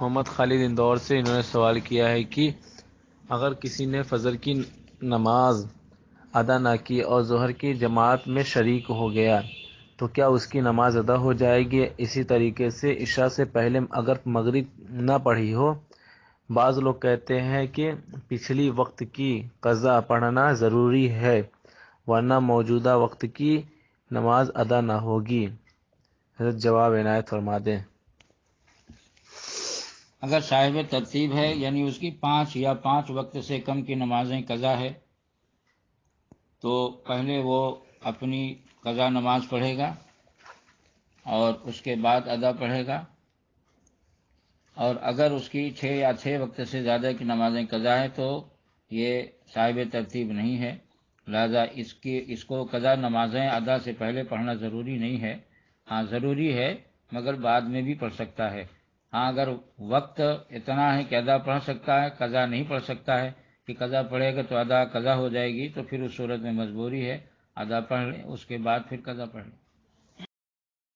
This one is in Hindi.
मोहम्मद खालिद इंदौर से इन्होंने सवाल किया है कि अगर किसी ने फजर की नमाज अदा ना की और जहर की जमात में शरीक हो गया तो क्या उसकी नमाज अदा हो जाएगी इसी तरीके से इशा से पहले अगर मगरब ना पढ़ी हो बाज़ लोग कहते हैं कि पिछली वक्त की कज़ा पढ़ना ज़रूरी है वरना मौजूदा वक्त की नमाज अदा ना होगी जवाब इनायत फरमा दें अगर साहिब तरतीब है यानी उसकी पाँच या पाँच वक्त से कम की नमाजें कज़ा है तो पहले वो अपनी कज़ा नमाज पढ़ेगा और उसके बाद अदा पढ़ेगा और अगर उसकी छः या छः वक्त से ज़्यादा की नमाजें कज़ा है तो ये साहिब तरतीब नहीं है लिहाजा इसकी इसको कज़ा नमाजें अदा से पहले पढ़ना ज़रूरी नहीं है हाँ ज़रूरी है मगर बाद में भी पढ़ सकता है हाँ अगर वक्त इतना है कि अदा पढ़ सकता है कज़ा नहीं पढ़ सकता है कि कज़ा पढ़ेगा तो अदा कज़ा हो जाएगी तो फिर उस सूरत में मजबूरी है अदा पढ़ लें उसके बाद फिर कज़ा पढ़ लें